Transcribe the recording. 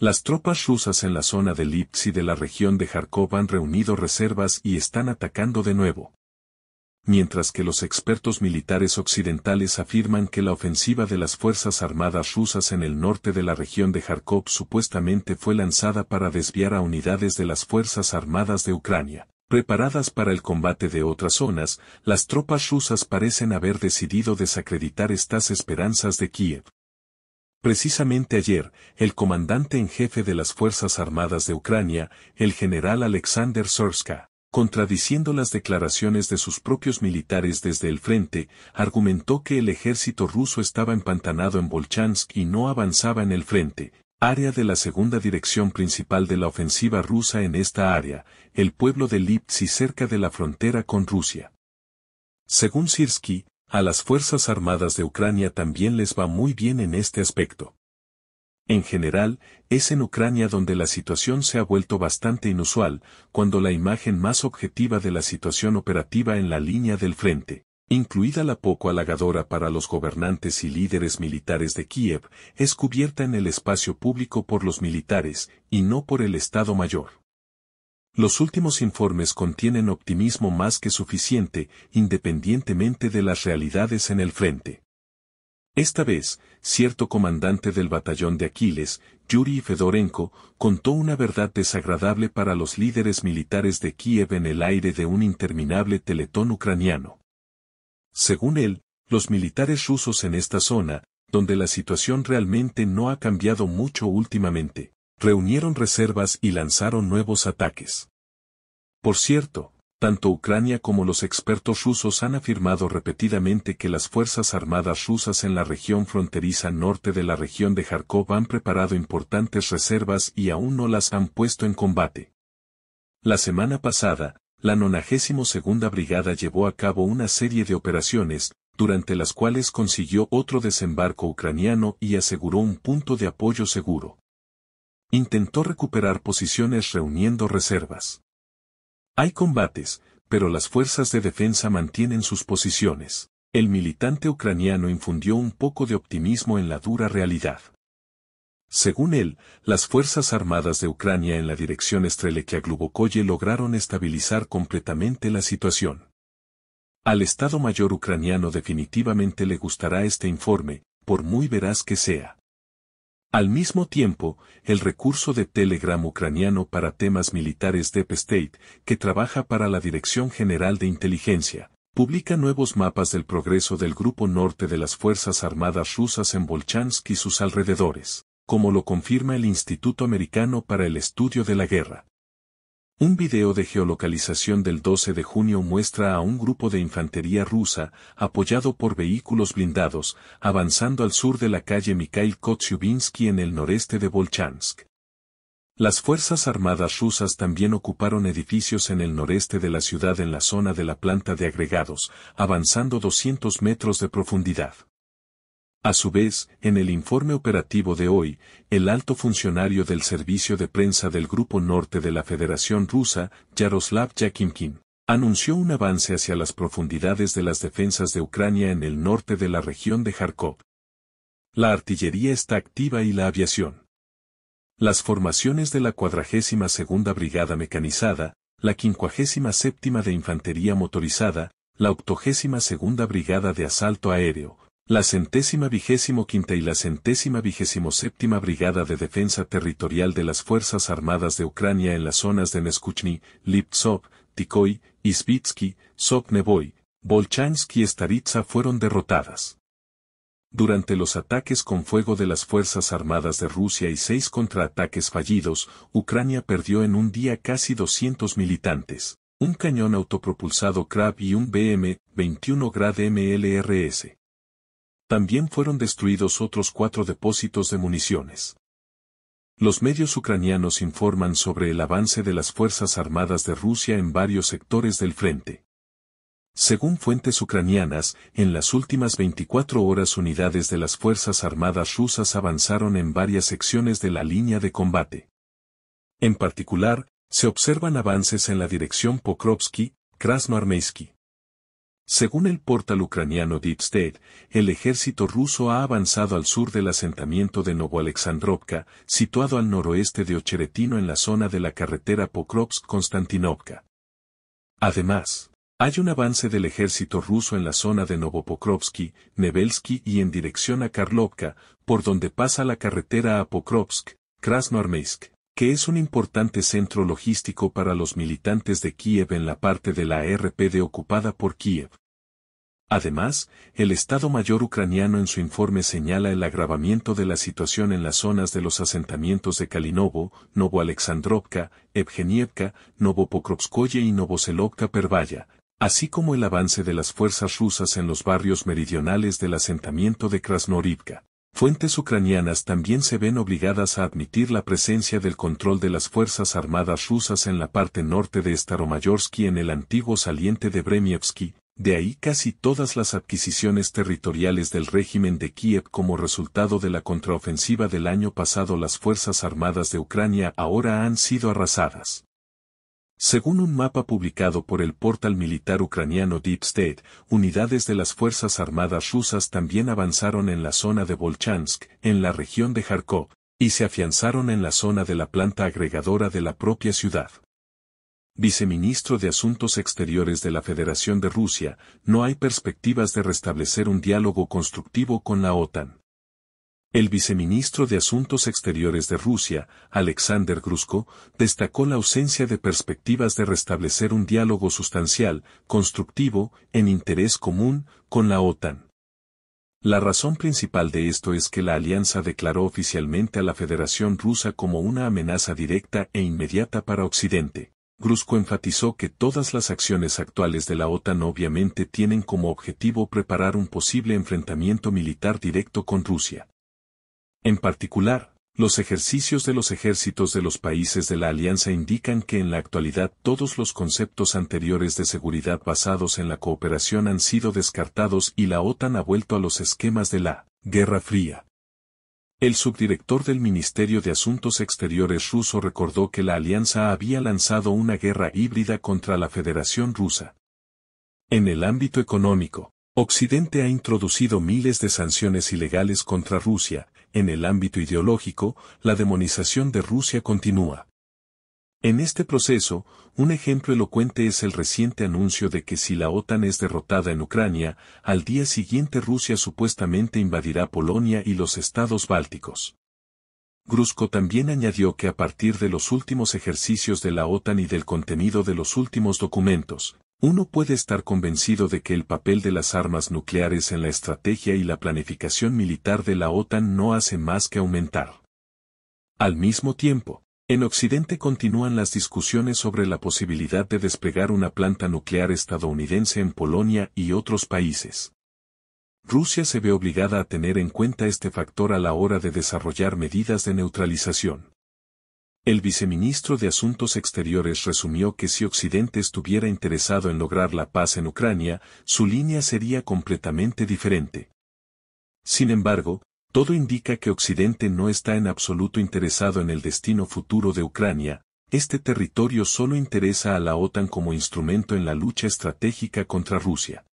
Las tropas rusas en la zona de Lipsi de la región de Kharkov han reunido reservas y están atacando de nuevo. Mientras que los expertos militares occidentales afirman que la ofensiva de las Fuerzas Armadas rusas en el norte de la región de Kharkov supuestamente fue lanzada para desviar a unidades de las Fuerzas Armadas de Ucrania. Preparadas para el combate de otras zonas, las tropas rusas parecen haber decidido desacreditar estas esperanzas de Kiev. Precisamente ayer, el comandante en jefe de las Fuerzas Armadas de Ucrania, el general Alexander Sorska, contradiciendo las declaraciones de sus propios militares desde el frente, argumentó que el ejército ruso estaba empantanado en Bolchansk y no avanzaba en el frente, área de la segunda dirección principal de la ofensiva rusa en esta área, el pueblo de Lipsi cerca de la frontera con Rusia. Según Sirsky, a las Fuerzas Armadas de Ucrania también les va muy bien en este aspecto. En general, es en Ucrania donde la situación se ha vuelto bastante inusual, cuando la imagen más objetiva de la situación operativa en la línea del frente, incluida la poco halagadora para los gobernantes y líderes militares de Kiev, es cubierta en el espacio público por los militares y no por el Estado Mayor. Los últimos informes contienen optimismo más que suficiente, independientemente de las realidades en el frente. Esta vez, cierto comandante del batallón de Aquiles, Yuri Fedorenko, contó una verdad desagradable para los líderes militares de Kiev en el aire de un interminable teletón ucraniano. Según él, los militares rusos en esta zona, donde la situación realmente no ha cambiado mucho últimamente, reunieron reservas y lanzaron nuevos ataques. Por cierto, tanto Ucrania como los expertos rusos han afirmado repetidamente que las Fuerzas Armadas rusas en la región fronteriza norte de la región de Kharkov han preparado importantes reservas y aún no las han puesto en combate. La semana pasada, la 92 Brigada llevó a cabo una serie de operaciones, durante las cuales consiguió otro desembarco ucraniano y aseguró un punto de apoyo seguro intentó recuperar posiciones reuniendo reservas. Hay combates, pero las fuerzas de defensa mantienen sus posiciones. El militante ucraniano infundió un poco de optimismo en la dura realidad. Según él, las Fuerzas Armadas de Ucrania en la dirección a glubokoye lograron estabilizar completamente la situación. Al Estado Mayor ucraniano definitivamente le gustará este informe, por muy veraz que sea. Al mismo tiempo, el recurso de Telegram ucraniano para temas militares Deep State, que trabaja para la Dirección General de Inteligencia, publica nuevos mapas del progreso del Grupo Norte de las Fuerzas Armadas rusas en Volchansk y sus alrededores, como lo confirma el Instituto Americano para el Estudio de la Guerra. Un video de geolocalización del 12 de junio muestra a un grupo de infantería rusa, apoyado por vehículos blindados, avanzando al sur de la calle Mikhail Kotsyubinsky en el noreste de Volchansk. Las Fuerzas Armadas rusas también ocuparon edificios en el noreste de la ciudad en la zona de la planta de agregados, avanzando 200 metros de profundidad. A su vez, en el informe operativo de hoy, el alto funcionario del servicio de prensa del Grupo Norte de la Federación Rusa, Yaroslav Yakimkin, anunció un avance hacia las profundidades de las defensas de Ucrania en el norte de la región de Kharkov. La artillería está activa y la aviación. Las formaciones de la 42 Brigada Mecanizada, la 57 de Infantería Motorizada, la 82 Brigada de Asalto Aéreo, la centésima vigésimo quinta y la centésima vigésimo séptima Brigada de Defensa Territorial de las Fuerzas Armadas de Ucrania en las zonas de Neskuchny, Liptsov, Tikoy, Izbitsky, Soknevoy, Volchansky y Staritsa fueron derrotadas. Durante los ataques con fuego de las Fuerzas Armadas de Rusia y seis contraataques fallidos, Ucrania perdió en un día casi 200 militantes, un cañón autopropulsado Krab y un BM-21 Grad MLRS. También fueron destruidos otros cuatro depósitos de municiones. Los medios ucranianos informan sobre el avance de las Fuerzas Armadas de Rusia en varios sectores del frente. Según fuentes ucranianas, en las últimas 24 horas unidades de las Fuerzas Armadas rusas avanzaron en varias secciones de la línea de combate. En particular, se observan avances en la dirección Pokrovsky, krasnoarmeysky según el portal ucraniano Deep el ejército ruso ha avanzado al sur del asentamiento de Novoalexandrovka, situado al noroeste de Ocheretino en la zona de la carretera Pokrovsk-Konstantinovka. Además, hay un avance del ejército ruso en la zona de Novopokrovsky, Nebelsky y en dirección a Karlovka, por donde pasa la carretera a Pokrovsk, Krasnoarmeysk que es un importante centro logístico para los militantes de Kiev en la parte de la RPD ocupada por Kiev. Además, el Estado Mayor ucraniano en su informe señala el agravamiento de la situación en las zonas de los asentamientos de Kalinovo, Novoalexandrovka, Evgenievka, Novopokrovskoye y Novoselovka Pervaya, así como el avance de las fuerzas rusas en los barrios meridionales del asentamiento de Krasnorivka. Fuentes ucranianas también se ven obligadas a admitir la presencia del control de las Fuerzas Armadas rusas en la parte norte de Staromayorsky en el antiguo saliente de Bremievsky, de ahí casi todas las adquisiciones territoriales del régimen de Kiev como resultado de la contraofensiva del año pasado las Fuerzas Armadas de Ucrania ahora han sido arrasadas. Según un mapa publicado por el portal militar ucraniano Deep State, unidades de las Fuerzas Armadas rusas también avanzaron en la zona de Volchansk, en la región de Kharkov, y se afianzaron en la zona de la planta agregadora de la propia ciudad. Viceministro de Asuntos Exteriores de la Federación de Rusia, no hay perspectivas de restablecer un diálogo constructivo con la OTAN. El viceministro de Asuntos Exteriores de Rusia, Alexander Grusko, destacó la ausencia de perspectivas de restablecer un diálogo sustancial, constructivo, en interés común, con la OTAN. La razón principal de esto es que la alianza declaró oficialmente a la Federación Rusa como una amenaza directa e inmediata para Occidente. Grusko enfatizó que todas las acciones actuales de la OTAN obviamente tienen como objetivo preparar un posible enfrentamiento militar directo con Rusia. En particular, los ejercicios de los ejércitos de los países de la alianza indican que en la actualidad todos los conceptos anteriores de seguridad basados en la cooperación han sido descartados y la OTAN ha vuelto a los esquemas de la Guerra Fría. El subdirector del Ministerio de Asuntos Exteriores ruso recordó que la alianza había lanzado una guerra híbrida contra la Federación Rusa. En el ámbito económico, Occidente ha introducido miles de sanciones ilegales contra Rusia, en el ámbito ideológico, la demonización de Rusia continúa. En este proceso, un ejemplo elocuente es el reciente anuncio de que si la OTAN es derrotada en Ucrania, al día siguiente Rusia supuestamente invadirá Polonia y los estados bálticos. Grusko también añadió que a partir de los últimos ejercicios de la OTAN y del contenido de los últimos documentos, uno puede estar convencido de que el papel de las armas nucleares en la estrategia y la planificación militar de la OTAN no hace más que aumentar. Al mismo tiempo, en Occidente continúan las discusiones sobre la posibilidad de desplegar una planta nuclear estadounidense en Polonia y otros países. Rusia se ve obligada a tener en cuenta este factor a la hora de desarrollar medidas de neutralización. El viceministro de Asuntos Exteriores resumió que si Occidente estuviera interesado en lograr la paz en Ucrania, su línea sería completamente diferente. Sin embargo, todo indica que Occidente no está en absoluto interesado en el destino futuro de Ucrania, este territorio solo interesa a la OTAN como instrumento en la lucha estratégica contra Rusia.